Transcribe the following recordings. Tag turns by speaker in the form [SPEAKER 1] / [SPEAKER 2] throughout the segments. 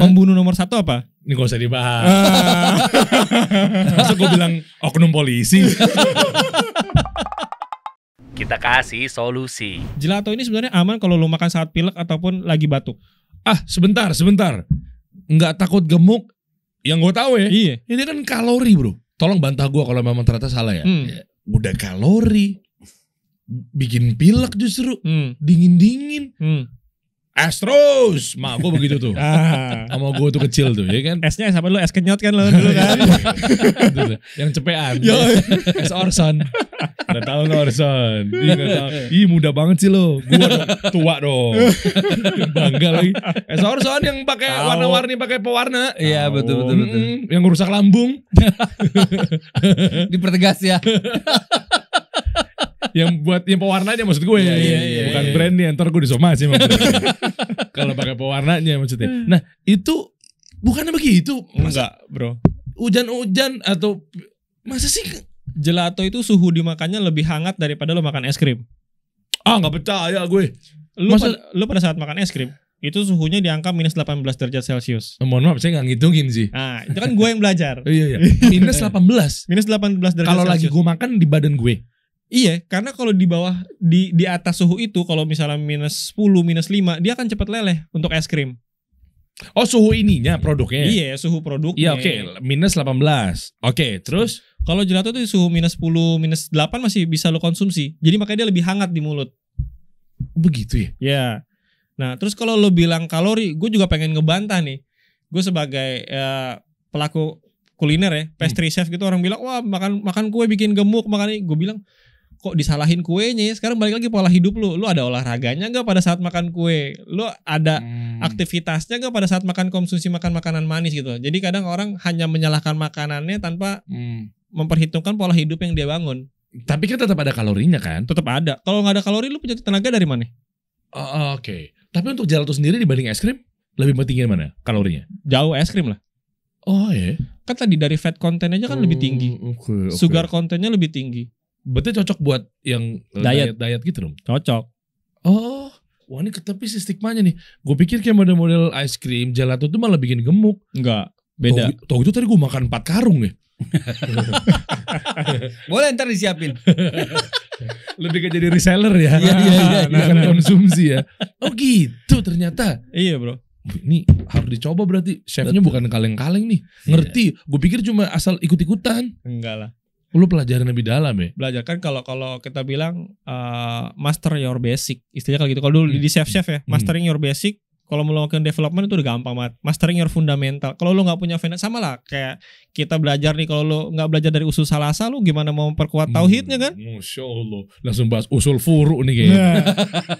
[SPEAKER 1] Pembunuh nomor satu apa? Ini gak usah dibahas. Ah. gue bilang oknum polisi. Kita kasih solusi. Gelato ini sebenarnya aman kalau lo makan saat pilek ataupun lagi batuk. Ah sebentar, sebentar.
[SPEAKER 2] Nggak takut gemuk. Yang gue tahu ya. Iya. Ini kan kalori bro. Tolong bantah gue kalau memang ternyata salah ya. Hmm. Ya, udah kalori. Bikin pilek justru. Hmm. Dingin-dingin. Hmm Astros, mak gue begitu tuh. Ah. Sama gue tuh kecil tuh, ya kan? S-nya sama lu, S kenyot kan lo dulu iya. kan? Gitu yang cepean. S Orson. Udah tahu lo Orson. Ih, muda banget sih lo. Gue tua dong. Bangga lagi. S Orson yang pakai warna-warni pakai pewarna. Iya, betul betul betul. Mm, Yang rusak lambung.
[SPEAKER 3] Dipertegas ya.
[SPEAKER 2] yang buat yang pewarnanya maksud gue ya, iya, iya, bukan iya. brandnya ntar gue disomasi
[SPEAKER 3] kalau pakai
[SPEAKER 2] pewarnanya maksudnya hmm. nah
[SPEAKER 1] itu bukannya begitu enggak bro hujan-hujan atau masa sih gelato itu suhu dimakannya lebih hangat daripada lo makan es krim ah nggak percaya gue lo Maksud, pada, pada saat makan es krim itu suhunya di angka minus 18 derajat celcius. Eh, mohon maaf, saya nggak ngitungin sih. Nah, itu kan gue yang belajar. iya, iya.
[SPEAKER 2] Minus 18. Minus
[SPEAKER 1] 18 derajat Kalau lagi gue
[SPEAKER 2] makan di badan gue.
[SPEAKER 1] Iya, karena kalau di bawah di di atas suhu itu kalau misalnya minus 10, minus 5, dia akan cepat leleh untuk es krim. Oh, suhu ininya produknya. Iya, suhu produknya. Iya, oke, okay. minus 18. Oke, okay, terus kalau gelato itu suhu minus 10, minus 8 masih bisa lo konsumsi. Jadi makanya dia lebih hangat di mulut. Begitu ya? Iya. Nah, terus kalau lo bilang kalori, gue juga pengen ngebantah nih. Gue sebagai uh, pelaku kuliner ya, hmm. pastry chef gitu orang bilang, "Wah, makan makan kue bikin gemuk, makan ini." Gue bilang, kok disalahin kuenya sekarang balik lagi pola hidup lu lu ada olahraganya nggak pada saat makan kue lu ada hmm. aktivitasnya nggak pada saat makan konsumsi makan makanan manis gitu jadi kadang orang hanya menyalahkan makanannya tanpa hmm. memperhitungkan pola hidup yang dia bangun tapi kan tetap ada kalorinya kan tetap ada kalau nggak ada kalori lu punya
[SPEAKER 2] tenaga dari mana uh, oke okay. tapi untuk gelato sendiri dibanding es krim lebih pentingnya mana kalorinya
[SPEAKER 1] jauh es krim lah oh iya yeah. kan tadi dari fat content aja kan uh, lebih tinggi okay, oh, okay. sugar kontennya lebih tinggi Berarti cocok buat yang eh, diet diet, gitu dong. Cocok.
[SPEAKER 2] Oh, wah ini tapi si stigmanya nih. Gue pikir kayak model-model ice cream gelato tuh malah bikin gemuk. Enggak, beda. Tau, itu tadi gue makan 4 karung ya.
[SPEAKER 3] Boleh ntar disiapin. Lebih ke jadi reseller ya. Iya, iya, iya. Bukan konsumsi ya. Oh
[SPEAKER 2] gitu ternyata. Iya bro ini harus dicoba berarti chefnya bukan kaleng-kaleng nih ngerti iya. gue pikir cuma asal ikut-ikutan enggak lah Lu
[SPEAKER 1] pelajaran lebih dalam ya? Belajar kan kalau kalau kita bilang uh, eh, master your basic, istilahnya kalau gitu. Kalau dulu hmm. di chef chef ya, hmm. mastering hmm. your basic, kalau mau melakukan development itu udah gampang banget. Mastering your fundamental. Kalau lo nggak punya fundamental sama lah kayak kita belajar nih kalau lo nggak belajar dari usul salasa lo gimana mau memperkuat hmm, tauhidnya kan?
[SPEAKER 2] Masya Allah. Langsung bahas usul furu nih kayaknya. Nah.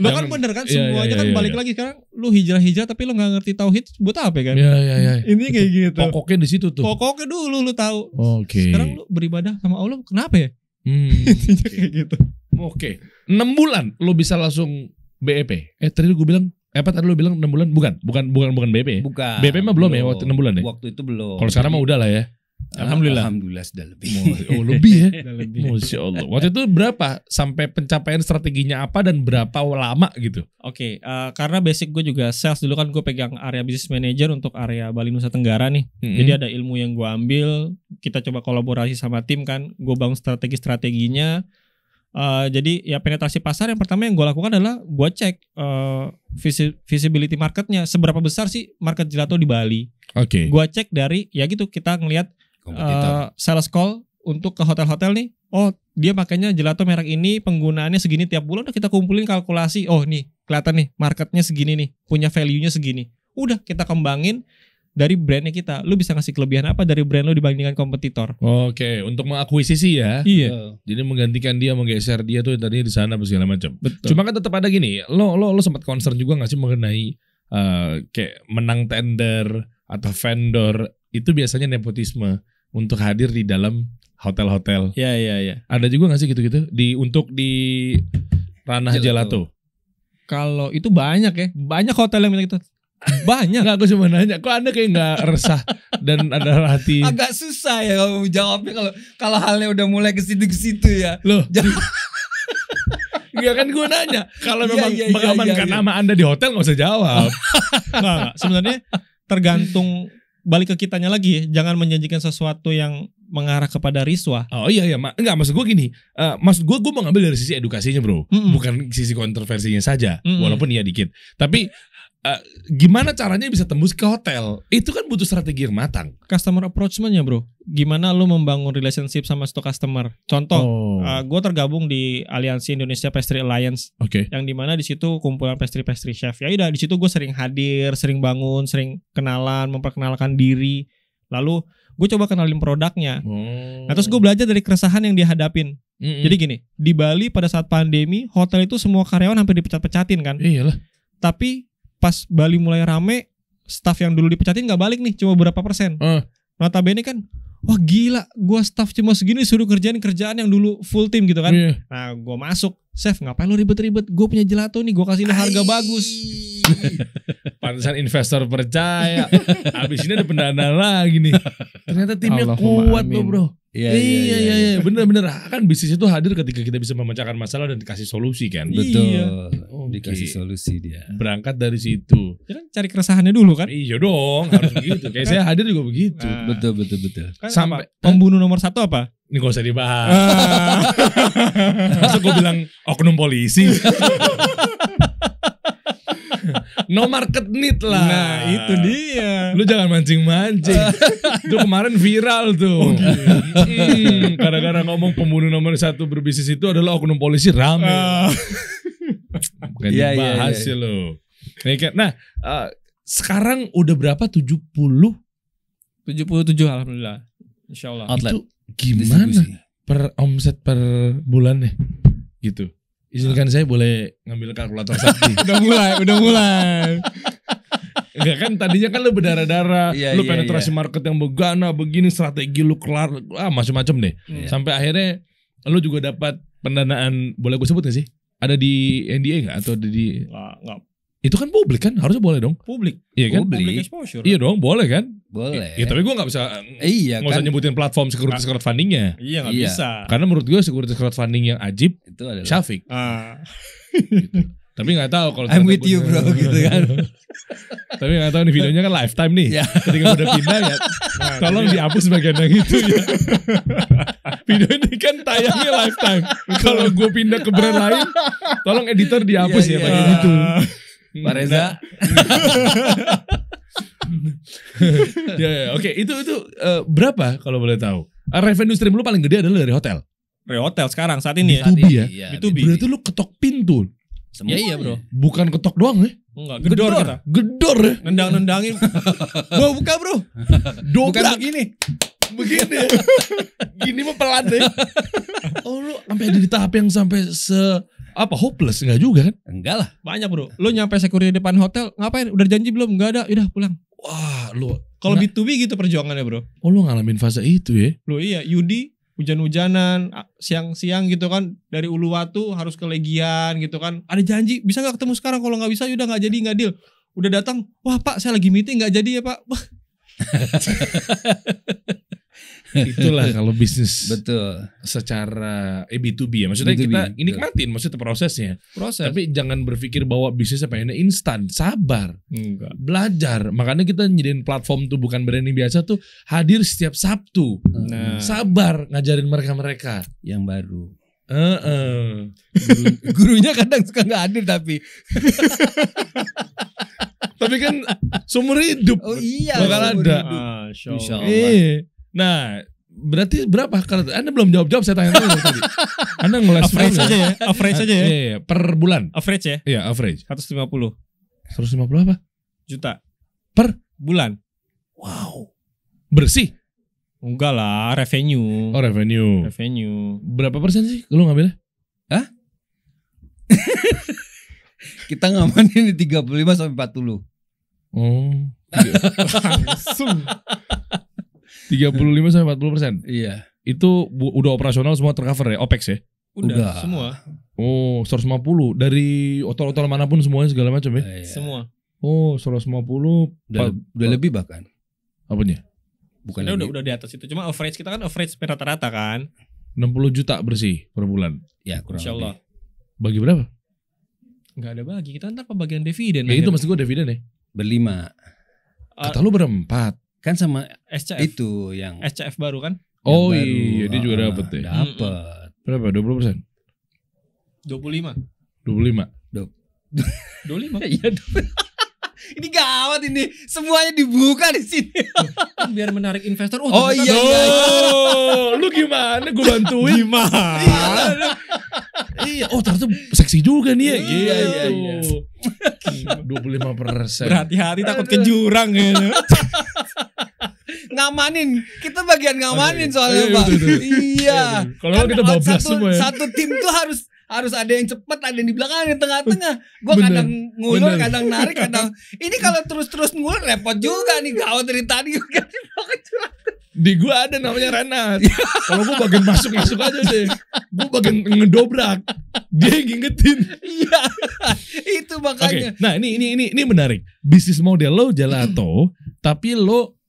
[SPEAKER 3] lo kan bener kan iya, iya, semuanya iya, iya, kan iya, balik iya.
[SPEAKER 1] lagi sekarang lo hijrah-hijrah tapi lo nggak ngerti tauhid buat apa kan? Iya iya iya. Ini kayak gitu. Pokoknya di situ tuh. Pokoknya dulu lo tahu.
[SPEAKER 3] Oke. Okay. Sekarang
[SPEAKER 1] lo beribadah sama Allah kenapa ya? Hmm, kayak gitu. Oke. Okay. 6 bulan lo bisa
[SPEAKER 2] langsung BEP. Eh tadi gue bilang Eh, apa tadi lu bilang 6 bulan? Bukan, bukan bukan bukan BP. Bukan. BP mah belum, ya belum ya waktu 6 bulan ya? Waktu
[SPEAKER 3] itu belum. Kalau sekarang mah udah lah
[SPEAKER 2] ya. Ah, alhamdulillah. Alhamdulillah sudah lebih. Oh,
[SPEAKER 1] lebih ya. Masya Allah. Waktu itu berapa sampai pencapaian strateginya apa dan berapa lama gitu? Oke, okay, uh, eh, karena basic gue juga sales dulu kan gue pegang area business manager untuk area Bali Nusa Tenggara nih. Mm-hmm. Jadi ada ilmu yang gue ambil, kita coba kolaborasi sama tim kan. Gue bangun strategi-strateginya, Uh, jadi ya penetrasi pasar yang pertama yang gue lakukan adalah gue cek uh, visi visibility marketnya seberapa besar sih market gelato di Bali. Oke. Okay. Gue cek dari ya gitu kita ngelihat uh, eh, sales call untuk ke hotel-hotel nih. Oh dia makanya gelato merek ini penggunaannya segini tiap bulan udah kita kumpulin kalkulasi. Oh nih kelihatan nih marketnya segini nih punya value-nya segini. Udah kita kembangin dari brandnya kita. Lu bisa ngasih kelebihan apa dari brand lu dibandingkan kompetitor? Oke, untuk
[SPEAKER 2] mengakuisisi ya. Iya. Jadi menggantikan dia, menggeser dia tuh tadi di sana segala macam. Betul. Cuma kan tetap ada gini, lo lo lo sempat concern juga nggak sih mengenai uh, kayak menang tender atau vendor itu biasanya nepotisme untuk hadir di dalam hotel-hotel. Iya, iya, iya. Ada juga nggak sih gitu-gitu di untuk di ranah gelato? Iya, gelato.
[SPEAKER 1] Kalau itu banyak ya, banyak hotel yang minta gitu. Banyak. Enggak, aku cuma nanya. Kok Anda
[SPEAKER 3] kayak nggak resah
[SPEAKER 2] dan ada hati? Agak
[SPEAKER 3] susah ya kalau jawabnya kalau kalau halnya udah mulai ke situ ke situ ya. Loh. Enggak iya kan gue nanya. Kalau
[SPEAKER 1] iya, memang iya, iya, mengamankan iya, iya. nama
[SPEAKER 2] Anda di hotel nggak usah jawab.
[SPEAKER 1] nah, sebenarnya tergantung balik ke kitanya lagi. Ya. Jangan menjanjikan sesuatu yang mengarah kepada riswa. Oh iya iya, ma enggak maksud gue gini. Uh, maksud gue gue mau ngambil dari sisi edukasinya, Bro. Mm -mm. Bukan sisi kontroversinya
[SPEAKER 2] saja, mm -mm. walaupun iya dikit. Tapi uh, gimana caranya bisa tembus ke hotel?
[SPEAKER 1] Itu kan butuh strategi yang matang. Customer approachment-nya, Bro. Gimana lu membangun relationship sama stok customer? Contoh, oh. uh, eh, gue tergabung di Aliansi Indonesia Pastry Alliance. Oke. Okay. Yang dimana di situ kumpulan pastry-pastry chef. Ya udah, di situ gue sering hadir, sering bangun, sering kenalan, memperkenalkan diri. Lalu gue coba kenalin produknya. Hmm. Nah, terus gue belajar dari keresahan yang dihadapin. Mm -hmm. Jadi gini, di Bali pada saat pandemi, hotel itu semua karyawan hampir dipecat-pecatin kan. Iya loh. Tapi pas Bali mulai rame staff yang dulu dipecatin nggak balik nih cuma berapa persen uh. Eh. ini kan wah gila gua staff cuma segini suruh kerjain kerjaan yang dulu full team gitu kan yeah. nah gua masuk chef ngapain lu ribet-ribet gue punya gelato nih gue kasih ini harga bagus
[SPEAKER 2] Pantesan investor percaya. habis ini ada pendana lagi nih.
[SPEAKER 1] Ternyata timnya Allahumma kuat amin. bro. Iya
[SPEAKER 2] iya iya, iya iya iya iya bener bener kan bisnis itu hadir ketika kita bisa memecahkan masalah dan dikasih solusi kan betul iya. okay. dikasih solusi dia berangkat dari situ ya
[SPEAKER 1] kan cari keresahannya dulu kan iya dong harus begitu kayak saya hadir
[SPEAKER 2] juga begitu nah. betul betul betul kan
[SPEAKER 1] sampai apa? pembunuh nomor satu apa ini gak
[SPEAKER 2] usah dibahas. Ah. Masa gue bilang oknum polisi. no market need lah. Nah, itu dia. Lu jangan mancing-mancing. itu kemarin viral tuh. Oh, hmm, karena gara ngomong pembunuh nomor satu berbisnis itu adalah oknum polisi rame. Ah.
[SPEAKER 3] Bukan yeah, dibahas yeah, iya. ya lo.
[SPEAKER 2] Kan, nah, uh, sekarang udah berapa? 70? 77
[SPEAKER 1] alhamdulillah. Insyaallah. Allah. Itu
[SPEAKER 2] gimana per omset per bulan bulannya? Gitu. Izinkan nah. saya boleh ngambil kalkulator sakti. udah mulai, udah mulai. Enggak kan tadinya kan lu berdarah-darah, yeah, lu yeah, penetrasi yeah. market yang begana, begini strategi lu kelar, ah macam-macam deh. Yeah. Sampai akhirnya lu juga dapat pendanaan, boleh gue sebut gak sih? Ada di NDA gak atau ada di Enggak, Itu kan publik kan, harusnya boleh dong. Publik. Iya kan? Publik, public exposure. Iya dong, boleh kan?
[SPEAKER 3] Boleh. Ya, tapi gue gak bisa eh, iya, gak kan? usah
[SPEAKER 2] nyebutin platform security nah, crowdfundingnya. Iya gak iya. bisa. Karena menurut gue security crowdfunding yang ajib itu adalah Syafiq. Ah. gitu. Tapi gak tahu kalau I'm with you bro gitu kan. tapi gak tahu nih videonya kan lifetime nih. Iya. Ketika udah pindah ya nah, tolong iya. dihapus bagian yang itu ya. Video ini kan tayangnya lifetime. kalau gue pindah ke brand lain tolong editor dihapus iya, ya bagian itu. Ah. Hmm. Pak Reza. Nah. Ya, ya, ya oke okay. itu itu uh, berapa kalau boleh tahu? Uh, revenue stream lu paling gede adalah dari hotel.
[SPEAKER 1] Dari hotel sekarang saat ini B2B ya. itu ya. Iya,
[SPEAKER 2] Berarti lu ketok pintu. Semua ya, iya bro. Ya. Bukan ketok doang ya?
[SPEAKER 1] Enggak, gedor, gedor
[SPEAKER 2] Gedor ya? Nendang-nendangin. gua buka bro. Dobrak. Bukan begini. Begini Gini mah pelan deh.
[SPEAKER 1] Oh lu sampai ada di tahap yang sampai se apa hopeless enggak juga kan? Enggak lah. Banyak, Bro. Lu nyampe security depan hotel, ngapain? Udah janji belum? Enggak ada. Udah pulang. Wah, lu kalau B2B gitu perjuangannya, Bro.
[SPEAKER 2] Oh, lu ngalamin fase itu ya?
[SPEAKER 1] Lu iya, Yudi hujan-hujanan siang-siang gitu kan dari Uluwatu harus ke Legian gitu kan ada janji bisa nggak ketemu sekarang kalau nggak bisa udah nggak jadi nggak deal udah datang wah pak saya lagi meeting nggak jadi ya pak
[SPEAKER 2] Itulah kalau bisnis. Betul. Secara eh B2B ya. Maksudnya B2B, kita ini nikmatin maksudnya prosesnya. Proses. Tapi jangan berpikir bahwa bisnisnya pengennya instan. Sabar. Enggak. Belajar. Makanya kita nyediin platform tuh bukan branding biasa tuh hadir setiap Sabtu. Nah. Sabar ngajarin
[SPEAKER 3] mereka-mereka yang baru. Uh -uh. gurunya kadang suka nggak hadir tapi tapi kan seumur hidup oh iya
[SPEAKER 2] bakal ada hidup. Ah, Insya iya. Nah, berarti berapa? Anda belum jawab-jawab saya tanya tadi. Anda ngeles average ya? aja ya. Average aja ya. Iya, iya, per
[SPEAKER 1] bulan. Average ya? Iya, average. 150. 150 apa? Juta. Per bulan. Wow. Bersih. Enggak lah, revenue. Oh, revenue.
[SPEAKER 2] Revenue. Berapa persen sih lu ngambilnya? Hah? Kita ngamanin di 35 sampai 40. Oh. Iya. Langsung tiga puluh lima sampai empat puluh persen. Iya. Itu udah operasional semua tercover ya, OPEX ya?
[SPEAKER 3] Udah, semua.
[SPEAKER 2] Oh, lima puluh dari hotel-hotel manapun semuanya segala macam ya? Iya, iya. Semua. Oh, 150 lima puluh udah lebih bahkan. apa Apanya? Bukan udah
[SPEAKER 1] udah di atas itu. Cuma average kita kan average rata-rata kan.
[SPEAKER 2] enam puluh juta bersih per bulan. Ya, kurang Insya Allah. Lebih. Bagi berapa?
[SPEAKER 1] Enggak ada bagi. Kita ntar pembagian dividen. Ya itu maksud
[SPEAKER 3] gue dividen ya. Berlima. Ah. Kata lu berempat. Kan sama SCF. Itu yang SCF baru kan? Oh yang iya, dia juga dapat
[SPEAKER 1] ya
[SPEAKER 2] Dapat. Berapa? 20%?
[SPEAKER 1] 25. 25. 25.
[SPEAKER 3] Iya, ini gawat ini semuanya dibuka di sini kan biar menarik investor oh, oh iya, oh, lu gimana gue
[SPEAKER 2] bantuin gimana iya. iya oh ternyata seksi juga nih ya iya gitu. iya iya dua puluh lima persen berhati-hati takut ke jurang ya
[SPEAKER 3] ngamanin. Kita bagian ngamanin iya. soalnya, Pak. Iya. Iya, iya.
[SPEAKER 2] Kalau kan kita satu, semua ya. Satu
[SPEAKER 3] tim tuh harus harus ada yang cepat, ada yang di belakang, ada yang tengah-tengah. Gue kadang ngulur, bener. kadang narik, kadang ini kalau terus-terus ngulur repot juga nih gawat dari tadi juga di gue ada namanya Renat. Kalau gue bagian masuk-masuk
[SPEAKER 2] aja deh. gue bagian ngedobrak. Dia yang ngingetin. Iya.
[SPEAKER 3] Itu makanya. Okay.
[SPEAKER 2] Nah, ini ini ini ini menarik. Bisnis model lo atau tapi lo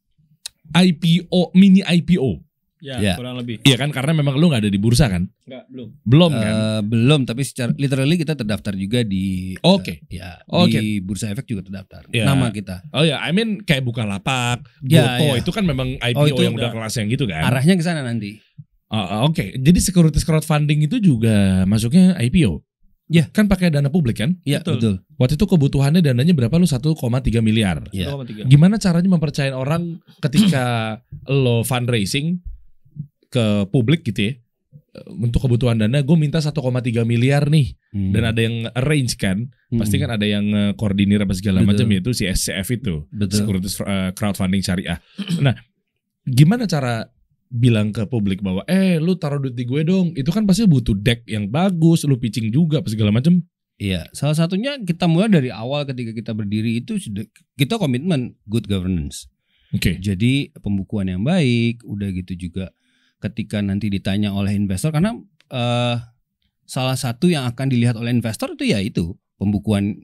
[SPEAKER 2] IPO mini IPO. Ya, ya, kurang lebih. Iya kan karena memang lu
[SPEAKER 3] nggak ada di bursa kan? Enggak, belum. Belum eh, kan? belum, tapi secara literally kita terdaftar juga di Oke. Okay. Uh, ya, okay. di Bursa Efek juga terdaftar. Ya. Nama kita. Oh ya, I mean kayak buka lapak, ya, Goto ya. itu kan memang IPO oh, itu yang udah kelas yang gitu kan. Arahnya ke sana nanti. Uh, oke. Okay.
[SPEAKER 2] Jadi securities crowdfunding itu juga masuknya IPO. Iya. Kan pakai dana publik kan? Iya, betul. betul. Waktu itu kebutuhannya dananya berapa lu 1,3 miliar. Iya. Gimana caranya mempercayain orang ketika lo fundraising ke publik gitu ya? Untuk kebutuhan dana gue minta 1,3 miliar nih. Hmm. Dan ada yang arrange kan? Hmm. Pasti kan ada yang eh, koordinir apa segala macam itu si SCF itu. Betul. Securities eh, crowdfunding syariah. nah, gimana cara bilang ke publik bahwa eh lu taruh duit
[SPEAKER 3] di gue dong itu kan pasti butuh deck yang bagus lu pitching juga segala macam iya salah satunya kita mulai dari awal ketika kita berdiri itu sudah kita komitmen good governance oke okay. jadi pembukuan yang baik udah gitu juga ketika nanti ditanya oleh investor karena uh, salah satu yang akan dilihat oleh investor itu ya itu pembukuan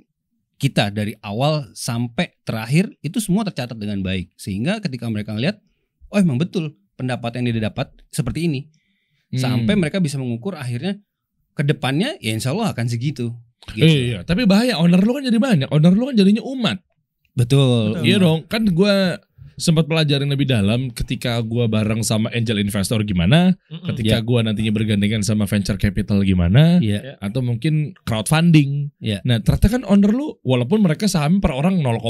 [SPEAKER 3] kita dari awal sampai terakhir itu semua tercatat dengan baik sehingga ketika mereka melihat oh emang betul pendapat yang dia dapat seperti ini
[SPEAKER 1] hmm. sampai
[SPEAKER 3] mereka bisa mengukur akhirnya kedepannya ya insya Allah akan segitu. Gitu. Iya, iya, tapi bahaya owner lu kan jadi banyak, owner lu kan jadinya umat. Betul. Betul. Iya dong, kan gue
[SPEAKER 2] sempat pelajarin lebih dalam ketika gua bareng sama angel investor gimana, mm -mm. ketika yeah. gua nantinya bergandengan sama venture capital gimana, yeah. Iya. atau mungkin crowdfunding. Yeah. Nah, ternyata kan owner lu walaupun mereka saham per orang 0,000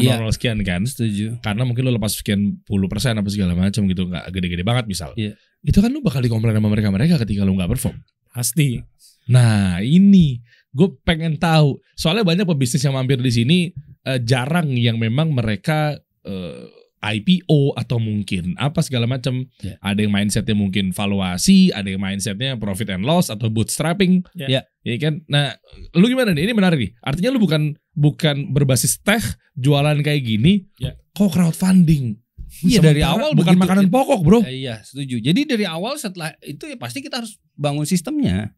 [SPEAKER 2] iya. yeah. sekian kan. Setuju. Karena mungkin lu lepas sekian puluh persen apa segala macam gitu nggak gede-gede banget misal. Yeah. Itu kan lu bakal dikomplain sama mereka-mereka ketika lu nggak perform. Pasti. Nah, ini gue pengen tahu. Soalnya banyak pebisnis yang mampir di sini eh, jarang yang memang mereka uh, eh, IPO atau mungkin apa segala macam. Yeah. Ada yang mindsetnya mungkin valuasi, ada yang mindsetnya profit and loss atau bootstrapping. Ya. Yeah. Yeah. kan. Nah, lu gimana nih? Ini benar nih. Artinya lu bukan bukan berbasis tech, jualan kayak gini. Yeah. Kok crowdfunding? Iya dari awal bukan begitu, makanan pokok bro.
[SPEAKER 3] Eh, iya setuju. Jadi dari awal setelah itu ya pasti kita harus bangun sistemnya.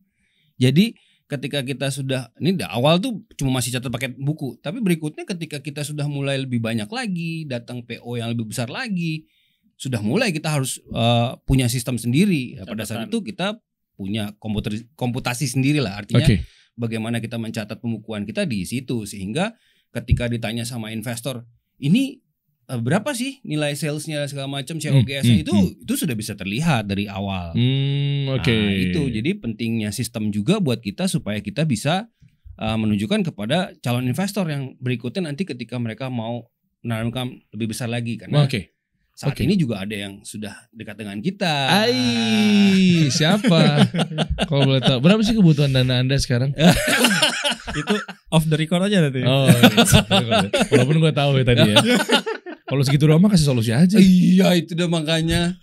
[SPEAKER 3] Jadi ketika kita sudah ini awal tuh cuma masih catat pakai buku tapi berikutnya ketika kita sudah mulai lebih banyak lagi datang PO yang lebih besar lagi sudah mulai kita harus uh, punya sistem sendiri ya, pada saat itu kita punya komputer komputasi sendiri lah artinya okay. bagaimana kita mencatat pembukuan kita di situ sehingga ketika ditanya sama investor ini Eh, berapa sih nilai salesnya segala macam COGS hmm, hmm, itu hmm. itu sudah bisa terlihat dari awal. Hmm, nah, Oke. Okay. Nah, itu jadi pentingnya sistem juga buat kita supaya kita bisa uh, menunjukkan kepada calon investor yang berikutnya nanti ketika mereka mau menanamkan lebih besar lagi karena okay. saat okay. ini juga ada yang sudah dekat dengan kita. Ai, siapa? Kalau boleh tahu berapa sih
[SPEAKER 2] kebutuhan dana anda sekarang?
[SPEAKER 3] itu off the record aja nanti. Oh, iya. walaupun gue tahu ya tadi ya.
[SPEAKER 2] Kalau segitu doang mah kasih solusi aja. Iya, itu udah makanya.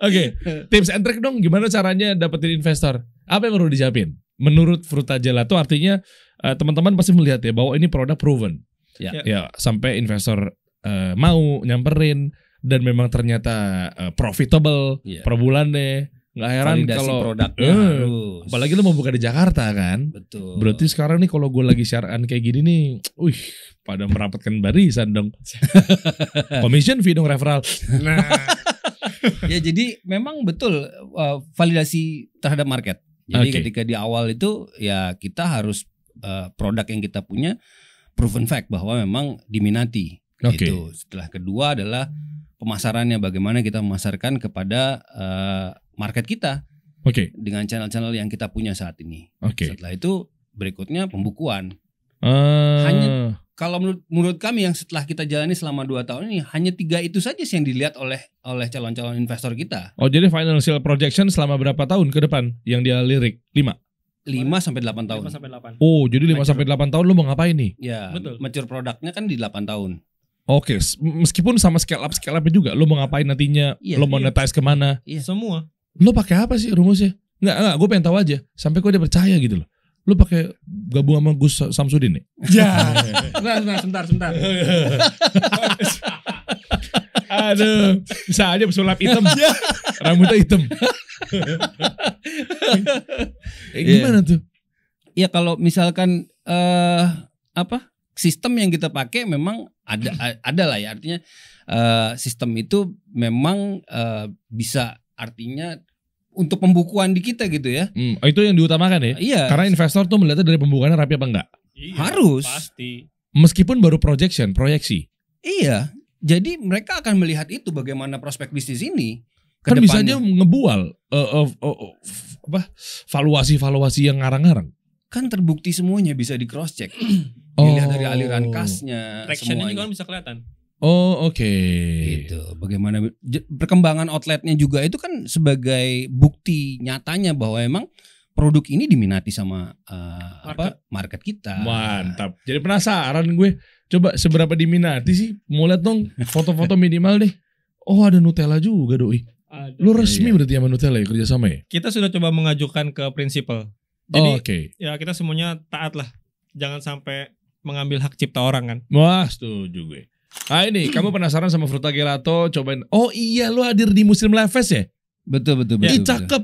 [SPEAKER 2] Oke, okay, tips and trick dong gimana caranya dapetin investor. Apa yang perlu disiapin? Menurut Fruta Gelato artinya uh, teman-teman pasti melihat ya bahwa ini produk proven. Ya, yeah. ya sampai investor uh, mau nyamperin dan memang ternyata uh, profitable yeah. per deh. Nggak heran kalau produknya uh, apalagi lu mau buka di Jakarta kan. Betul. Berarti sekarang nih kalau gue lagi siaran kayak gini nih, wih pada merapatkan barisan dong. Commission fee dong referral. Nah.
[SPEAKER 3] ya jadi memang betul uh, validasi terhadap market. Jadi okay. ketika di awal itu ya kita harus uh, produk yang kita punya proven fact bahwa memang diminati. Okay. Itu setelah kedua adalah pemasarannya bagaimana kita memasarkan kepada uh, market kita. Oke. Okay. Dengan channel-channel yang kita punya saat ini. Oke. Okay. Setelah itu berikutnya pembukuan.
[SPEAKER 2] Uh. Hanya
[SPEAKER 3] kalau menurut menurut kami yang setelah kita jalani selama dua tahun ini hanya tiga itu saja sih yang dilihat oleh oleh calon-calon investor kita.
[SPEAKER 2] Oh, jadi financial projection selama berapa tahun ke depan yang dia lirik? lima?
[SPEAKER 3] Lima sampai delapan tahun. 5 sampai 8. Oh, jadi lima sampai
[SPEAKER 2] delapan tahun lo mau ngapain nih?
[SPEAKER 3] Ya, Betul. mature produknya kan di delapan tahun.
[SPEAKER 2] Oke, okay. meskipun sama scale up scale up juga, lo mau ngapain nantinya? Iya, lo monetize iya. kemana? Iya. Semua. Lo pakai apa sih rumusnya? Enggak enggak, gue pengen tahu aja. Sampai gue dia percaya gitu loh lu pakai gabung sama Gus Samsudin nih? Ya.
[SPEAKER 1] nah, nah, sebentar, sebentar. Oh, iya.
[SPEAKER 2] Aduh, bisa aja pesulap hitam. Ya. Rambutnya hitam. eh, gimana yeah. tuh?
[SPEAKER 3] Ya kalau misalkan uh, apa sistem yang kita pakai memang ada hmm. ada lah ya artinya uh, sistem itu memang uh, bisa artinya untuk pembukuan di kita gitu ya. Hmm, oh, itu yang diutamakan ya. Iya. Karena
[SPEAKER 2] investor tuh melihatnya dari pembukuannya rapi apa enggak.
[SPEAKER 3] Iya, Harus. Pasti.
[SPEAKER 2] Meskipun baru projection, proyeksi.
[SPEAKER 3] Iya. Jadi mereka akan melihat itu bagaimana prospek bisnis ini. Kan bisa aja ngebual uh, uh, uh, uh, apa valuasi-valuasi yang ngarang-ngarang. Kan terbukti semuanya bisa di cross check.
[SPEAKER 1] Dilihat oh. dari aliran oh. kasnya. Tractionnya juga kan
[SPEAKER 3] bisa kelihatan. Oh oke. Okay. Gitu. Bagaimana perkembangan outletnya juga itu kan sebagai bukti nyatanya bahwa emang produk ini diminati sama uh, market. apa market kita. Mantap. Jadi penasaran gue. Coba seberapa diminati
[SPEAKER 2] sih? Mau lihat dong foto-foto minimal deh. Oh ada Nutella juga doi. Ada. Lu resmi iya. berarti sama Nutella ya kerjasama ya?
[SPEAKER 1] Kita sudah coba mengajukan ke prinsipal. Oh, Jadi oh, okay. ya kita semuanya taat lah. Jangan sampai mengambil hak cipta orang kan. Wah setuju gue. Ah ini, kamu penasaran sama Fruta Gelato? Cobain. Oh iya, lu hadir di Muslim Live Fest ya?
[SPEAKER 2] Betul betul. Betul, Ih cakep.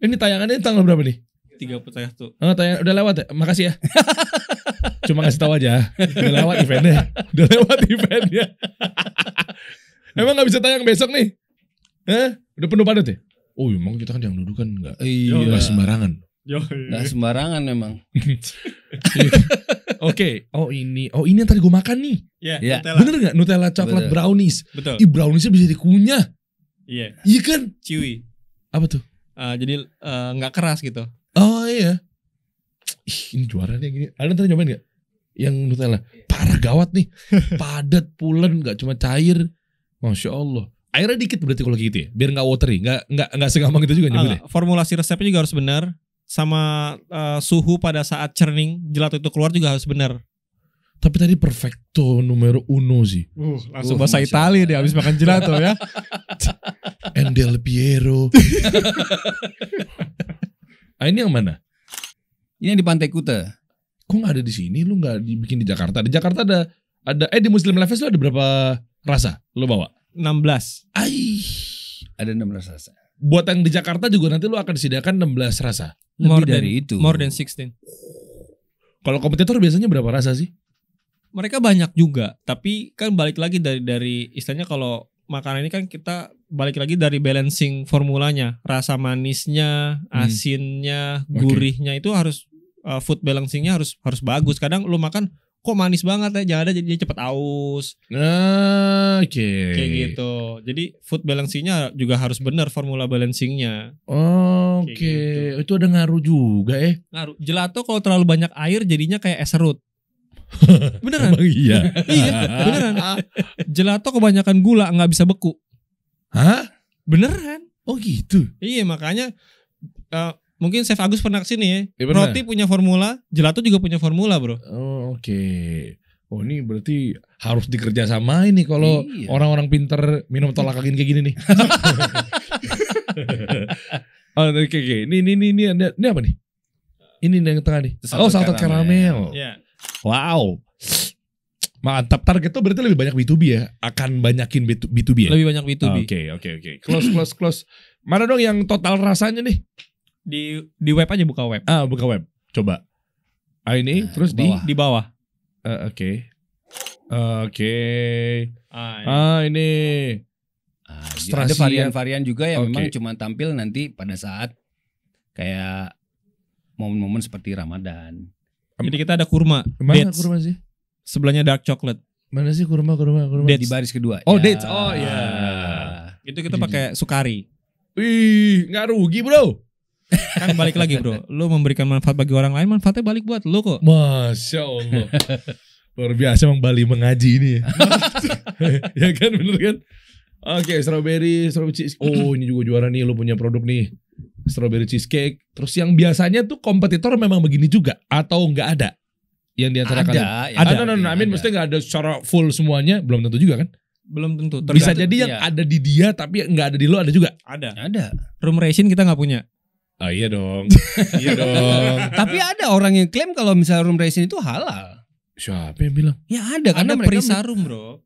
[SPEAKER 2] Ini tayangannya tanggal berapa nih?
[SPEAKER 1] Tiga puluh tuh.
[SPEAKER 2] Oh, tayang udah lewat ya? Makasih ya. Cuma ngasih tahu aja. Udah lewat eventnya. Udah lewat eventnya. emang gak bisa tayang besok nih? Eh? Udah penuh padat ya? Oh iya, emang kita kan yang duduk kan nggak? Iya. iya. sembarangan. Yo, Gak sembarangan memang. Oke, okay. oh ini, oh ini yang tadi gue makan nih. Iya, yeah, iya. yeah. Bener gak? Nutella coklat Betul. brownies. Betul. Ih browniesnya bisa dikunyah. Iya.
[SPEAKER 1] Yeah. Iya kan? Chewy. Apa tuh? Uh, jadi eh, nggak uh, keras gitu.
[SPEAKER 2] Oh iya. Ih, ini juara nih gini. Ada tadi nyobain gak? Yang Nutella. Parah gawat nih. Padat,
[SPEAKER 1] pulen, gak cuma cair. Masya Allah airnya dikit berarti kalau gitu ya biar gak watery Gak, gak, nggak segampang itu juga nyebutnya eh, formulasi resepnya juga harus benar sama uh, suhu pada saat churning gelato itu keluar juga harus benar.
[SPEAKER 2] Tapi tadi perfecto numero uno sih.
[SPEAKER 3] Uh, langsung uh, bahasa Italia deh ya. habis makan gelato ya.
[SPEAKER 2] Endel Piero. ah, ini yang mana? Ini yang di Pantai Kuta. Kok gak ada di sini? Lu nggak dibikin di Jakarta? Di Jakarta ada ada eh di Muslim Life lu ada berapa rasa? Lu bawa? 16. ai. Ada 16 rasa buat yang di Jakarta juga nanti lu akan disediakan 16 rasa. Lebih more dari than, itu. More than 16. Kalau kompetitor biasanya berapa rasa sih?
[SPEAKER 1] Mereka banyak juga, tapi kan balik lagi dari dari istilahnya kalau makanan ini kan kita balik lagi dari balancing formulanya, rasa manisnya, hmm. asinnya, hmm. gurihnya okay. itu harus uh, food balancingnya harus harus bagus. Kadang lu makan kok manis banget ya jangan ada jadinya cepet aus nah oke okay. kayak gitu jadi food balancingnya juga harus benar formula balancingnya oke okay. gitu. itu ada ngaruh juga eh ngaruh gelato kalau terlalu banyak air jadinya kayak es serut beneran Emang iya iya beneran gelato kebanyakan gula nggak bisa beku hah beneran oh gitu iya makanya uh, Mungkin Chef Agus pernah kesini ya. ya pernah. Roti punya formula,
[SPEAKER 2] gelato juga punya formula bro. Oh oke. Okay. Oh ini berarti harus dikerja sama ini kalau iya. orang-orang pinter minum tolak angin kayak gini nih. oh oke okay, okay. ini ini ini ini ini apa nih? Ini yang tengah nih. Salted oh salted caramel. karamel. Yeah. Wow. Mantap target tuh berarti lebih banyak B2B ya. Akan banyakin B2, ya. Lebih banyak B2B. Oke, oke, oke. Close close close. Mana dong yang total rasanya nih? Di di web aja buka web. Ah, buka web. Coba. Ah, ini nah, terus di di bawah. Uh, oke. oke. Ah, ini. Iya. Ah, ini. Ah, iya. ada ya. varian-varian juga yang okay. memang cuma
[SPEAKER 3] tampil nanti pada saat kayak momen-momen seperti Ramadan. Jadi kita ada kurma. Mana dates. kurma sih? Sebelahnya dark chocolate.
[SPEAKER 2] Mana sih kurma kurma
[SPEAKER 1] kurma? Dates. Di baris kedua. Oh ya. dates. Oh ya. Yeah. Itu kita pakai sukari. Wih, nggak rugi bro kan balik lagi bro lu memberikan manfaat bagi orang lain manfaatnya balik buat lu kok masya allah luar biasa emang Bali mengaji ini ya,
[SPEAKER 2] ya kan bener kan oke okay, strawberry strawberry cheese oh ini juga juara nih lu punya produk nih strawberry cheesecake terus yang biasanya tuh kompetitor memang begini juga atau nggak ada yang diantara ada ada, ya. ada, ada, no, no, no, I mean, mesti nggak ada secara full semuanya belum tentu juga kan
[SPEAKER 3] belum tentu tergantung, bisa jadi yang
[SPEAKER 2] iya. ada di dia tapi nggak ada di lo ada juga
[SPEAKER 3] ada ada room racing kita nggak punya
[SPEAKER 2] Oh iya dong. Iya, iya dong. Tapi
[SPEAKER 3] ada orang yang klaim kalau misalnya room racing itu halal.
[SPEAKER 2] Siapa yang bilang?
[SPEAKER 3] Ya ada, kan karena ada perisarum,
[SPEAKER 1] Bro.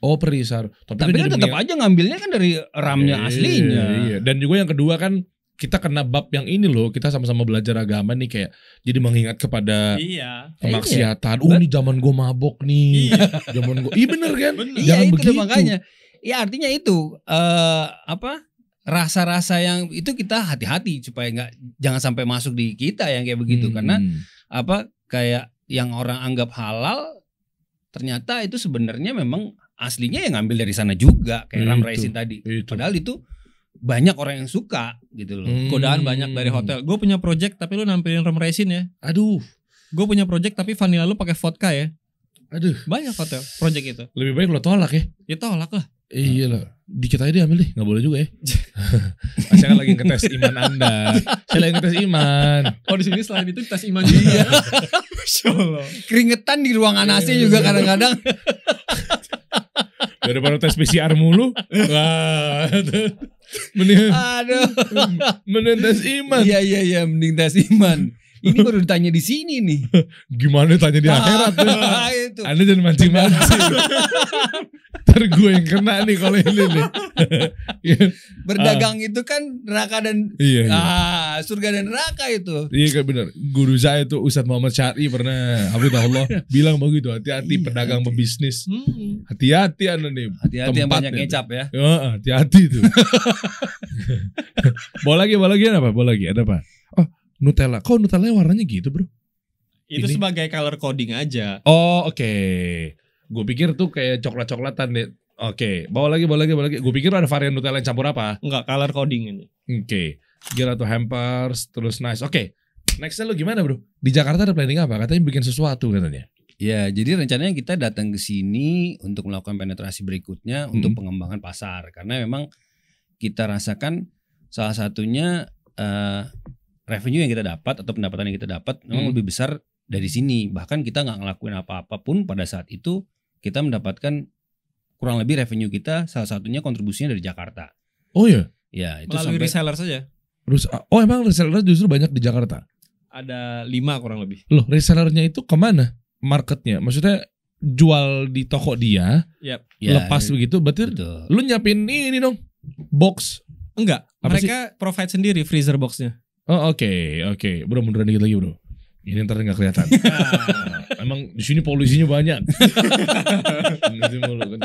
[SPEAKER 2] Oh perisarum. Tapi, Tapi kan, kan tetap
[SPEAKER 3] aja ngambilnya kan dari ramnya e, aslinya. Iya.
[SPEAKER 2] Dan juga yang kedua kan kita kena bab yang ini loh kita sama-sama belajar agama nih kayak jadi mengingat kepada
[SPEAKER 3] iya. kemaksiatan.
[SPEAKER 2] Iya. Oh uh, ini zaman gue mabok nih. Iya. zaman gue. Iya bener kan?
[SPEAKER 3] Bener. Jangan iya, itu begitu. Makanya. Ya artinya itu uh, apa? rasa-rasa yang itu kita hati-hati supaya nggak jangan sampai masuk di kita yang kayak begitu hmm. karena apa kayak yang orang anggap halal ternyata itu sebenarnya memang aslinya yang ngambil dari sana juga kayak Ram Raisin tadi itu. padahal itu banyak orang yang suka gitu loh hmm. godaan banyak dari hotel gue punya project tapi lu nampilin Ram Raisin ya aduh
[SPEAKER 1] gue punya project tapi vanilla lu pakai vodka ya aduh banyak hotel project itu lebih baik lo tolak ya ya tolak lah
[SPEAKER 2] Eh, iya lah. Dikit aja ambil deh, Gak boleh juga ya. Saya kan lagi ngetes iman Anda. Saya lagi ngetes iman. Oh di sini selain itu tes iman juga. Iya.
[SPEAKER 3] Keringetan di ruangan AC juga iya. kadang-kadang.
[SPEAKER 2] Daripada tes PCR mulu. Wah. Mending, Aduh. Mending tes iman. Iya iya iya, mending tes iman. Ini baru ditanya di sini nih. Gimana ditanya di nah, akhirat? Ah, itu. Anda jangan mancing-mancing. Ntar gue yang kena nih kalau ini nih. Berdagang
[SPEAKER 3] ah. itu kan neraka dan iya, iya. Ah, surga dan neraka itu.
[SPEAKER 2] Iya kan benar. Guru saya itu Ustadz Muhammad Syari pernah Allah bilang begitu hati-hati iya, pedagang hati. pebisnis. Hmm. Hati-hati hmm. Anda nih. Hati-hati yang banyak ngecap ya. Hati-hati ya, itu. bola lagi, bola lagi apa? Bola lagi ada apa? Nutella. Kok Nutella warnanya gitu, Bro?
[SPEAKER 1] Itu Ini? sebagai color coding aja. Oh, oke. Okay. Gue pikir tuh kayak coklat-coklatan
[SPEAKER 2] deh. Oke, okay. bawa lagi, bawa lagi, bawa lagi. Gue pikir ada varian Nutella yang campur apa? Enggak, color coding ini.
[SPEAKER 3] Oke. Okay. Gila tuh hampers, terus nice. Oke. Okay.
[SPEAKER 2] Nextnya lo gimana, Bro? Di Jakarta ada planning apa? Katanya bikin sesuatu katanya.
[SPEAKER 3] Ya, jadi rencananya kita datang ke sini untuk melakukan penetrasi berikutnya hmm. untuk pengembangan pasar karena memang kita rasakan salah satunya uh, revenue yang kita dapat atau pendapatan yang kita dapat memang hmm. lebih besar dari sini. Bahkan kita nggak ngelakuin apa-apa pun pada saat itu kita mendapatkan kurang lebih revenue kita salah satunya kontribusinya dari Jakarta. Oh iya. Ya, itu Melalui sampai reseller saja.
[SPEAKER 2] Ah, oh emang reseller justru banyak di Jakarta?
[SPEAKER 3] Ada lima kurang lebih.
[SPEAKER 2] Loh resellernya itu kemana marketnya? Maksudnya jual di toko dia, yep. ya, lepas ya, begitu, berarti betul. lu nyiapin ini dong, box. Enggak, mereka sih? provide sendiri freezer boxnya. Oh oke okay, oke, okay. bro mundur dikit lagi bro. Ini ntar nggak kelihatan. Nah, emang di sini polisinya banyak.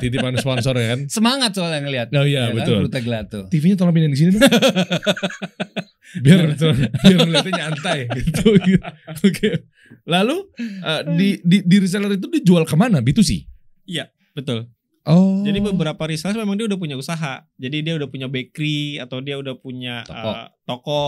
[SPEAKER 2] Titipan sponsor ya kan. Semangat soalnya ngelihat. Oh iya ya, betul. Kan? TV-nya tolong pindah di sini biar nah. biar melihatnya nyantai gitu. gitu. Oke. Lalu uh, di, di di reseller itu dijual kemana? B2C? Iya
[SPEAKER 1] betul. Oh. Jadi beberapa reseller memang dia udah punya usaha. Jadi dia udah punya bakery atau dia udah punya toko, uh, toko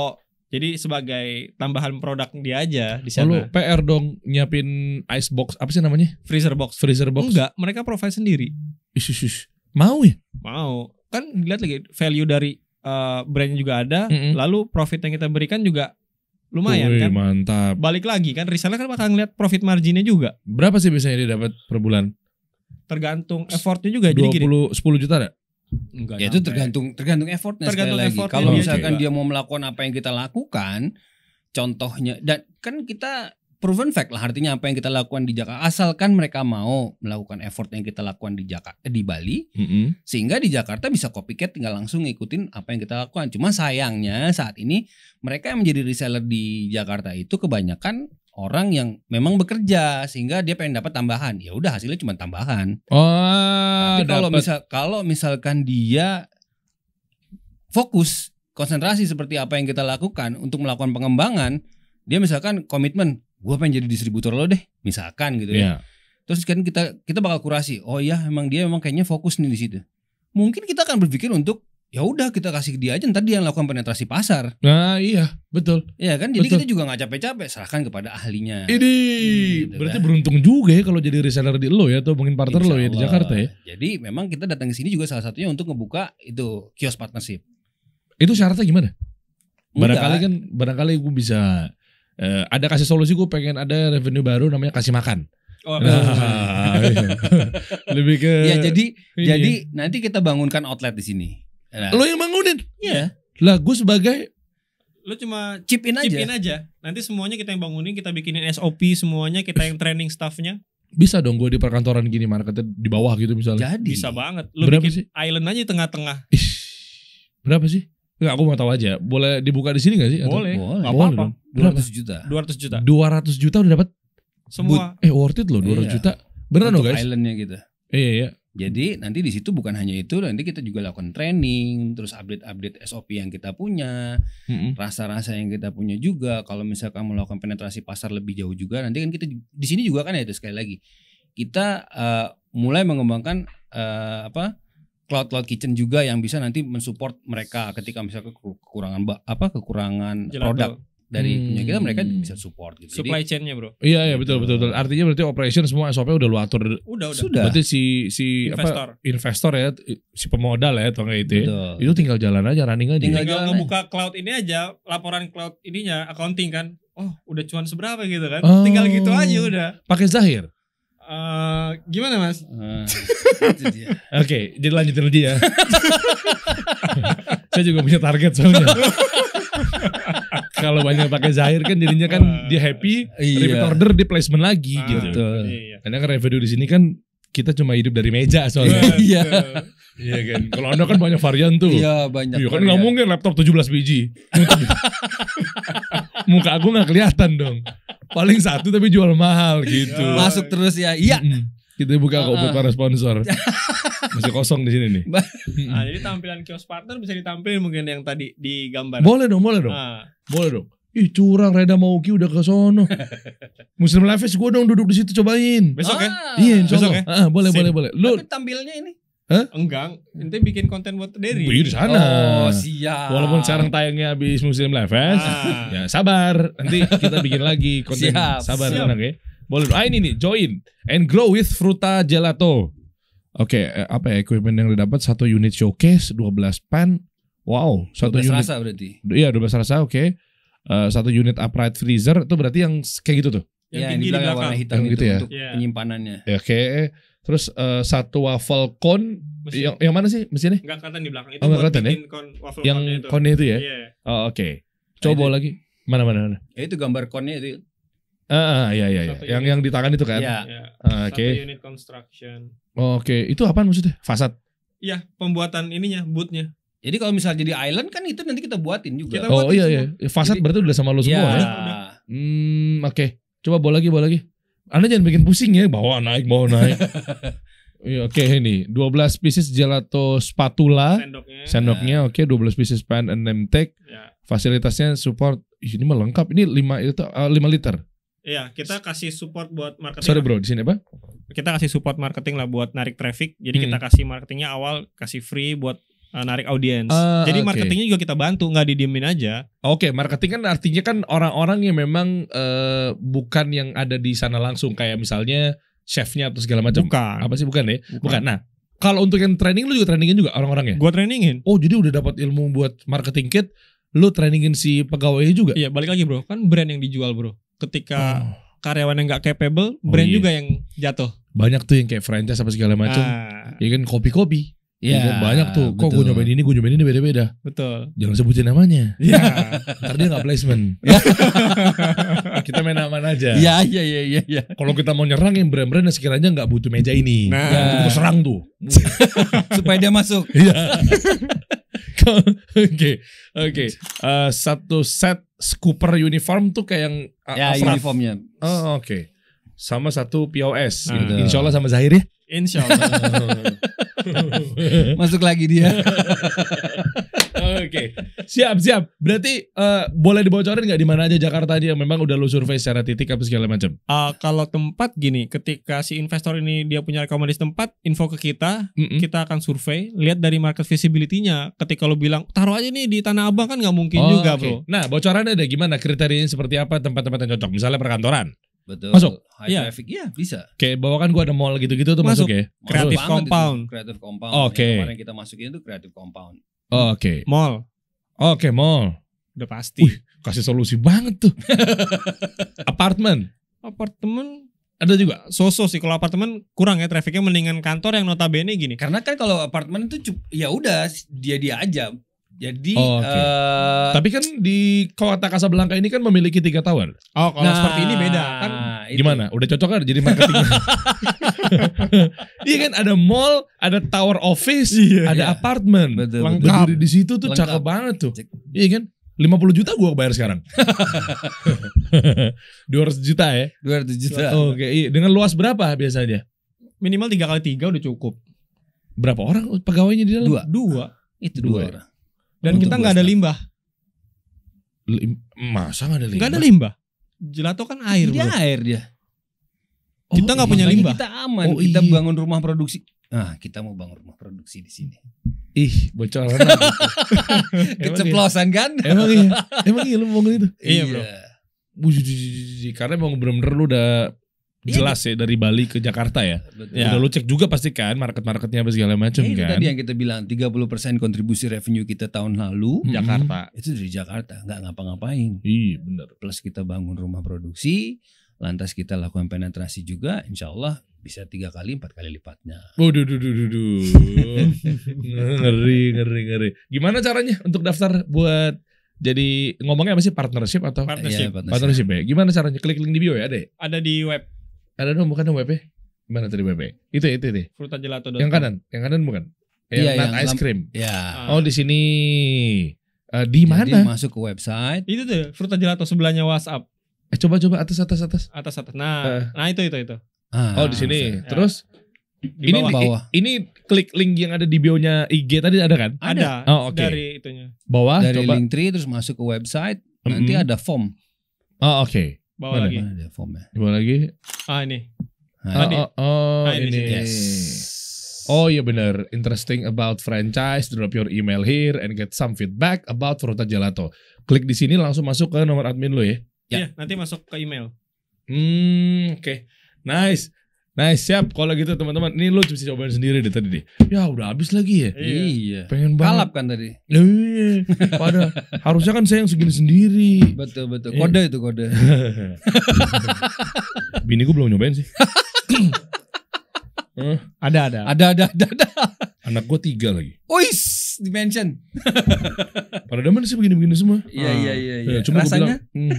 [SPEAKER 1] jadi sebagai tambahan produk dia aja di sana. Lalu PR dong nyiapin ice box apa sih namanya? Freezer box. Freezer box. Enggak, mereka provide sendiri.
[SPEAKER 2] Ish, Mau ya?
[SPEAKER 1] Mau. Kan lihat lagi value dari uh, eh, brandnya juga ada, mm -hmm. lalu profit yang kita berikan juga lumayan Wih, kan. mantap. Balik lagi kan reseller kan bakal ngeliat profit marginnya juga. Berapa sih biasanya dia dapat per bulan? Tergantung effortnya
[SPEAKER 2] juga 20, jadi gini. 10 juta ada? Enggak ya itu
[SPEAKER 3] tergantung tergantung effortnya tergantung sekali effortnya lagi. Kalau iya, misalkan juga. Iya. dia mau melakukan apa yang kita lakukan, contohnya dan kan kita proven fact lah artinya apa yang kita lakukan di Jakarta asalkan mereka mau melakukan effort yang kita lakukan di Jakarta eh, di Bali mm -hmm. sehingga di Jakarta bisa copycat tinggal langsung ngikutin apa yang kita lakukan cuma sayangnya saat ini mereka yang menjadi reseller di Jakarta itu kebanyakan orang yang memang bekerja sehingga dia pengen dapat tambahan ya udah hasilnya cuma tambahan
[SPEAKER 2] oh, tapi kalau misal
[SPEAKER 3] kalau misalkan dia fokus konsentrasi seperti apa yang kita lakukan untuk melakukan pengembangan dia misalkan komitmen gue pengen jadi distributor lo deh misalkan gitu yeah. ya iya. terus kan kita kita bakal kurasi oh iya emang dia memang kayaknya fokus nih di situ mungkin kita akan berpikir untuk ya udah kita kasih dia aja ntar dia yang lakukan penetrasi pasar
[SPEAKER 2] nah iya
[SPEAKER 3] betul ya kan jadi betul. kita juga nggak capek-capek serahkan kepada ahlinya ini
[SPEAKER 2] hmm, gitu berarti kan? beruntung juga ya kalau jadi reseller di lo ya atau mungkin partner lo ya di Jakarta ya
[SPEAKER 3] jadi memang kita datang ke sini juga salah satunya untuk ngebuka itu kios partnership
[SPEAKER 2] itu syaratnya gimana
[SPEAKER 3] Enggak. barangkali kan
[SPEAKER 2] barangkali gue bisa uh, ada kasih solusi gue pengen ada
[SPEAKER 3] revenue baru namanya kasih makan. Oh, nah, iya. lebih ke ya jadi iya. jadi nanti kita bangunkan outlet di sini nah. lo yang bangunin iya lah gue sebagai lo cuma chip in aja chip in aja nanti semuanya kita yang bangunin kita bikinin SOP
[SPEAKER 1] semuanya kita yang training staffnya
[SPEAKER 2] bisa dong gue di perkantoran gini marketnya di bawah gitu misalnya jadi bisa banget lo berapa bikin sih?
[SPEAKER 1] island aja tengah-tengah
[SPEAKER 2] berapa sih Enggak, aku mau tahu aja. Boleh dibuka di sini gak sih? Atau? Boleh. Gak apa-apa. 200 juta. 200 juta. 200 juta udah dapat semua. But, eh worth it loh 200 iya. juta. Benar loh guys. Islandnya
[SPEAKER 3] gitu. Iya, iya. Jadi nanti di situ bukan hanya itu, nanti kita juga lakukan training, terus update-update SOP yang kita punya, mm-hmm. rasa-rasa yang kita punya juga. Kalau misalkan melakukan penetrasi pasar lebih jauh juga, nanti kan kita di sini juga kan ya itu sekali lagi kita uh, mulai mengembangkan uh, apa cloud cloud kitchen juga yang bisa nanti mensupport mereka ketika misalnya kekurangan apa kekurangan produk dari hmm. punya kita mereka bisa support gitu. Supply chainnya Bro.
[SPEAKER 2] Iya, iya betul, gitu. betul betul. Artinya berarti operation semua SOP udah lu atur. Udah, udah. Sudah. Berarti si si investor. apa investor ya, si pemodal ya atau kayak itu ya, Itu tinggal jalan aja running aja. Tinggal, tinggal ngebuka
[SPEAKER 1] cloud ini aja, laporan cloud ininya accounting kan. Oh, udah cuan seberapa gitu kan. Oh. Tinggal gitu aja udah.
[SPEAKER 2] Pakai Zahir.
[SPEAKER 1] Uh, gimana mas? Uh, Oke,
[SPEAKER 2] okay, jadi lanjutin lagi ya. Saya juga punya target soalnya. Kalau banyak pakai Zahir kan jadinya kan uh, dia happy, iya. repeat order di placement lagi uh, gitu. Iya, iya. Karena kan revenue di sini kan kita cuma hidup dari meja soalnya. Iya. iya. Iya kan. Kalau Anda kan banyak varian tuh. Iya, banyak. Iya kan nggak mungkin laptop 17 biji. Muka aku nggak kelihatan dong. Paling satu tapi jual mahal gitu. Iya. Masuk terus ya. Iya. Kita buka kok buat para sponsor.
[SPEAKER 1] Masih kosong di sini nih. nah, jadi tampilan kios partner bisa ditampilkan mungkin yang tadi di gambar. Boleh dong, boleh dong. Nah. Boleh dong.
[SPEAKER 2] Ih curang Reda mau ki udah ke sono. Muslim Life gue dong duduk di situ cobain. Besok ya? ah. ya? Iya, Besok ya? Ah, boleh, boleh, boleh. Lu,
[SPEAKER 1] tampilnya ini Huh? Enggak, nanti bikin konten buat Derry. Iya di sana. Oh, siap. Walaupun sekarang tayangnya
[SPEAKER 2] habis musim Live ah. ya sabar. Nanti kita bikin lagi konten. siap. Sabar siap. tenang ya. Boleh. Ah ini nih, join and grow with Fruta Gelato. Oke, okay, eh, apa ya equipment yang didapat satu unit showcase, 12 pan. Wow, satu 12 unit. rasa berarti. Iya, 12 rasa, oke. Okay. Uh, eh, satu unit upright freezer itu berarti yang kayak gitu tuh.
[SPEAKER 3] Ya, yang, ya, tinggi di belakang, warna hitam yang itu, gitu ya. untuk yeah. penyimpanannya.
[SPEAKER 2] Ya, oke. Okay Terus uh, satu waffle cone Mesin. yang yang mana sih mesinnya? Enggak kelihatan di belakang itu. Oh, kelihatan ya? Cone, yang cone itu. itu ya? Yeah. Oh, oke. Okay. Nah, Coba nah, lagi. Mana mana mana.
[SPEAKER 3] Ya itu gambar cone-nya itu.
[SPEAKER 2] Ah, ah ya. iya iya. iya. Yang unit. yang di tangan itu kan? Iya. Yeah. Ah, oke. Okay. Satu
[SPEAKER 3] unit construction.
[SPEAKER 2] Oh, oke. Okay. Itu apa maksudnya? Fasad.
[SPEAKER 1] Iya, pembuatan ininya, bootnya. Jadi kalau misalnya jadi island kan itu nanti kita buatin juga. Kita buatin oh iya iya.
[SPEAKER 2] Fasad berarti udah sama lo iya. semua ya. ya? Hmm, oke. Okay. Coba bawa lagi, bawa lagi. Anda jangan bikin pusing ya, bawa naik, bawa naik. Iya, oke okay, ini 12 pieces gelato spatula sendoknya, sendoknya ya. oke okay, 12 pieces pan and name tag ya. fasilitasnya support ini melengkap ini 5 itu uh, eh, 5 liter
[SPEAKER 1] Iya, kita kasih support buat marketing. Sorry bro, di sini apa? Kita kasih support marketing lah buat narik traffic. Jadi hmm. kita kasih marketingnya awal, kasih free buat Eh, narik audiens. Uh, Jadi okay. marketingnya juga kita bantu, nggak didiemin aja. Oke, okay, marketing kan artinya kan orang-orang yang memang uh, bukan yang ada
[SPEAKER 2] di sana langsung kayak misalnya chefnya atau segala macam. Bukan. Apa sih bukan ya? Bukan. bukan. Nah, kalau untuk yang training lu juga trainingin juga orang-orangnya? Gua trainingin. Oh, jadi udah dapat ilmu buat marketing kit,
[SPEAKER 1] lu trainingin si pegawainya juga? Iya, balik lagi, Bro. Kan brand yang dijual, Bro. Ketika oh. karyawan yang gak capable, oh, brand oh, iya. juga yang jatuh.
[SPEAKER 2] Banyak tuh yang kayak franchise apa segala macam. Ah. Ya kan kopi-kopi. Iya. Kan? Yeah. Banyak tuh. Kok gue nyobain ini, gue nyobain ini beda-beda. Betul. Jangan sebutin namanya. Iya. Yeah. Ntar dia gak placement. Iya. kita main aman aja. Iya, iya, iya, iya. Ya. Kalau kita mau nyerang yang brand-brand sekiranya gak butuh meja ini. Nah. Ya. Kita serang tuh. Supaya dia masuk. Iya. Oke, oke. Eh, satu set scooper uniform tuh kayak yang uh, Ya, uniformnya. Oh, oke. Okay. Sama satu POS. Uh. Gitu. Nah. Insya Allah sama Zahir ya. Insya Allah. Masuk lagi dia. Oke, okay. siap siap.
[SPEAKER 1] Berarti uh, boleh dibocorin nggak di mana aja Jakarta dia memang udah lo survei secara titik apa segala macam? Uh, kalau tempat gini, ketika si investor ini dia punya rekomendasi tempat, info ke kita, mm -mm. kita akan survei, lihat dari market visibility-nya. Ketika lo bilang taruh aja nih di Tanah Abang kan nggak mungkin oh, juga, okay. Bro. Nah, bocorannya ada gimana? Kriterianya seperti apa tempat-tempat yang cocok? Misalnya perkantoran. Betul.
[SPEAKER 3] Masuk. High yeah. traffic. Iya, yeah, bisa.
[SPEAKER 2] Kayak bawakan gua ada mall gitu-gitu tuh masuk, masuk ya. Kreatif compound. Itu. Creative compound. Oke. Okay. Ya, kemarin
[SPEAKER 3] kita masukin itu creative compound.
[SPEAKER 2] Oke. Okay. Mall. Oke, okay, mall. Udah pasti. Wih, kasih solusi banget tuh.
[SPEAKER 1] apartemen. Apartemen ada juga eh, soso sih kalau apartemen kurang ya trafiknya mendingan kantor yang notabene gini karena
[SPEAKER 3] kan kalau apartemen itu ya udah dia dia aja jadi, oh, okay. uh, eh, tapi
[SPEAKER 2] kan di kota Belangka ini kan memiliki tiga tower. Oh, kalau nah, seperti ini beda kan? Itu. Gimana? Udah cocok kan jadi marketing? iya kan ada mall, ada tower office, iya, ada iya. apartemen. Lengkap. Di situ tuh Lengkap. cakep banget tuh. Cek. Iya kan? 50 juta gua bayar sekarang. 200 juta ya? 200
[SPEAKER 1] juta. Oke, okay. Iya. dengan luas berapa biasanya? Minimal tiga kali tiga udah cukup. Berapa orang pegawainya di dalam? Dua. Dua. Itu dua. dua. Ya? Orang.
[SPEAKER 3] Dan Untuk kita nggak ada limbah. Lim, masa nggak ada limbah? Gak ada limbah. Gelato kan air. Dia air dia. kita oh, nggak iya, punya limbah. Kita aman. Oh, kita iya. bangun rumah produksi. Nah, kita mau bangun rumah produksi di sini. Ih, bocoran. Iya. Keceplosan kan? Emang iya. Emang iya lu mau bangun itu? Iya, iya
[SPEAKER 2] Bro. Karena emang bener-bener lu udah
[SPEAKER 3] Iya, jelas ya dari Bali ke Jakarta ya. Betul. Ya. Udah lu cek juga pasti kan market-marketnya apa segala macam ya, kan. Tadi yang kita bilang 30% kontribusi revenue kita tahun lalu hmm Jakarta. Itu dari Jakarta, nggak ngapa-ngapain. Iya, benar. Plus kita bangun rumah produksi, lantas kita lakukan penetrasi juga insyaallah bisa tiga kali empat kali lipatnya.
[SPEAKER 2] Waduh, duh, duh, duh, duh. ngeri, ngeri, ngeri. Gimana caranya untuk daftar buat jadi ngomongnya apa sih partnership atau partnership? Ya, partnership. partnership ya. Gimana caranya? Klik link di bio ya, deh. Ada di web ada dong bukan dong BP? Mana tadi BP? Itu itu itu Fruta gelato. Yang kanan, yang kanan
[SPEAKER 1] bukan?
[SPEAKER 3] Yang iya, nut ice cream. Ya. Oh
[SPEAKER 1] di sini. Uh, di mana? Jadi masuk ke website. Itu tuh Fruta Gelato sebelahnya WhatsApp. Eh coba coba atas atas atas. Atas atas. Nah, uh. nah itu itu itu. Ah, oh di sini. Ya. Terus
[SPEAKER 2] di ini bawah.
[SPEAKER 1] ini klik
[SPEAKER 2] link yang ada di bio-nya IG tadi ada kan? Ada. Oh, okay. Dari
[SPEAKER 3] itunya. Bawah dari coba. link tree terus masuk ke website, mm -hmm. nanti ada form. Oh, oke. Okay bawa lagi. Mana dia formnya? Di lagi.
[SPEAKER 1] Ah ini. Ah, oh, oh, oh ah, ini. ini. Yes.
[SPEAKER 3] Oh iya benar.
[SPEAKER 2] Interesting about franchise. Drop your email here and get some feedback about Fruta Gelato. Klik di sini langsung masuk ke nomor admin lo ya.
[SPEAKER 1] Iya, ya, nanti masuk ke email. Hmm, oke. Okay.
[SPEAKER 2] Nice. Nah siap kalau gitu teman-teman Ini lu bisa cobain sendiri deh tadi deh Ya udah habis lagi ya Iya, iya. Pengen banget Kalap kan tadi Iya Pada Harusnya kan saya yang segini sendiri
[SPEAKER 3] Betul betul iya. Kode itu kode
[SPEAKER 2] Bini gue belum nyobain sih hmm? Ada ada Ada ada ada, ada. Anak gue tiga lagi
[SPEAKER 3] Ois Dimension
[SPEAKER 2] Pada demen sih begini-begini semua Iya iya iya ya. Cuma Rasanya hmm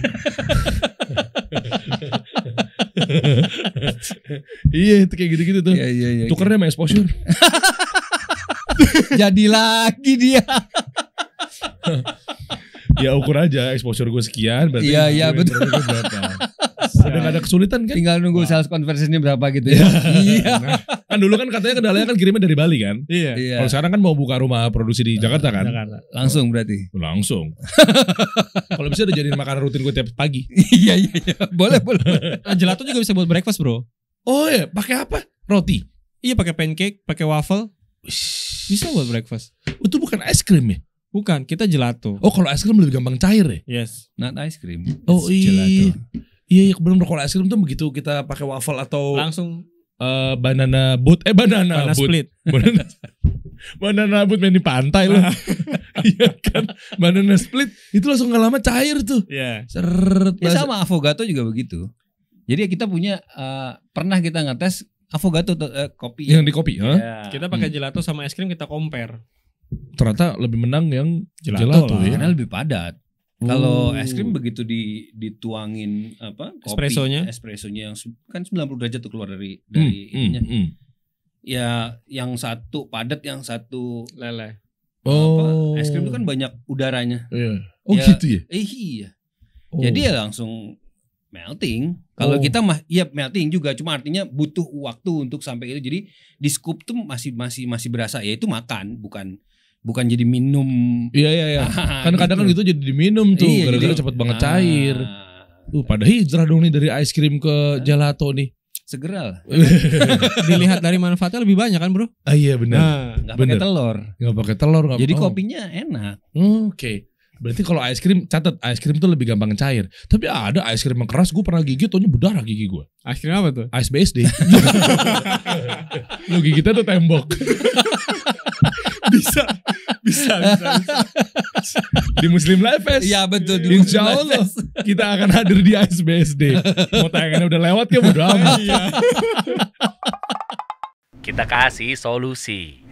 [SPEAKER 2] iya itu kayak gitu-gitu tuh. Iya, iya, iya, iya. Tukernya sama exposure. Jadi lagi dia. ya ukur aja exposure gue sekian berarti. Iya iya betul. Berapa. Udah gak ada kesulitan kan?
[SPEAKER 3] Tinggal nunggu sales conversionnya berapa gitu ya.
[SPEAKER 2] Iya. iya. kan dulu kan katanya kendalanya kan kirimnya dari Bali kan? Iya. Kalau iya. sekarang kan mau buka rumah produksi di Jakarta kan? Jakarta. Langsung berarti. Langsung. Kalau bisa udah jadiin makanan rutin gue tiap pagi. Iya iya iya. Boleh boleh. Nah, gelato juga
[SPEAKER 1] bisa buat breakfast, Bro. Oh iya, pakai apa? Roti. Iya, pakai pancake, pakai waffle. Bisa buat breakfast. Itu bukan es krim ya? Bukan, kita gelato. Oh, kalau es krim lebih
[SPEAKER 2] gampang cair
[SPEAKER 3] ya? Yes. Not ice cream. Oh, iya.
[SPEAKER 2] Gelato. Iya, iya benar kalau es krim tuh begitu kita pakai waffle atau langsung uh, banana boot eh banana, banana boot. split. Banana, banana boot main di pantai loh. Ah. Iya kan? Banana split itu langsung nggak lama cair tuh. Iya. Yeah. Ya sama
[SPEAKER 3] avogato juga begitu. Jadi ya kita punya uh, pernah kita ngetes avogato uh, kopi ya. yang di kopi, ya. Yeah. Kita pakai hmm. gelato
[SPEAKER 1] sama es krim kita compare.
[SPEAKER 2] Ternyata lebih menang yang gelato, gelato lah. ya. Karena lebih padat.
[SPEAKER 3] Kalau hmm. es krim begitu di dituangin apa kopi, espressonya, espressonya yang kan 90 derajat tuh keluar dari hmm, dari hmm, ininya. Hmm, Ya yang satu padat, yang satu leleh. Oh. Apa, es krim itu kan oh. banyak udaranya. Yeah. Oh ya, gitu ya. Eh, iya. Oh. Jadi ya langsung melting. Kalau oh. kita mah iya melting juga, cuma artinya butuh waktu untuk sampai itu. Jadi di scoop tuh masih masih masih berasa ya itu makan bukan bukan jadi minum. Iya iya iya. Gitu. kan kadang kan gitu jadi diminum tuh iya, gara-gara cepet banget nah. cair. Tuh ah. pada hijrah dong nih dari ice cream ke
[SPEAKER 2] gelato nih. Segera lah. Dilihat dari
[SPEAKER 3] manfaatnya lebih banyak kan, Bro? Ah, iya benar. Nah, gak pakai telur. Gak pakai telur, gak Jadi oh. kopinya enak. Hmm,
[SPEAKER 2] Oke. Okay. Berarti kalau ice cream catat ice cream tuh lebih gampang cair. Tapi ada ice cream yang keras gue pernah gigit tuh berdarah gigi gue. Ice cream apa tuh? Ice base deh Lu gigitnya tuh tembok bisa, bisa, bisa, Di Muslim Live Fest. Iya betul. Di Insya Allah kita akan hadir di ASBSD. Mau tayangannya udah lewat ya mudah iya.
[SPEAKER 3] kita kasih solusi.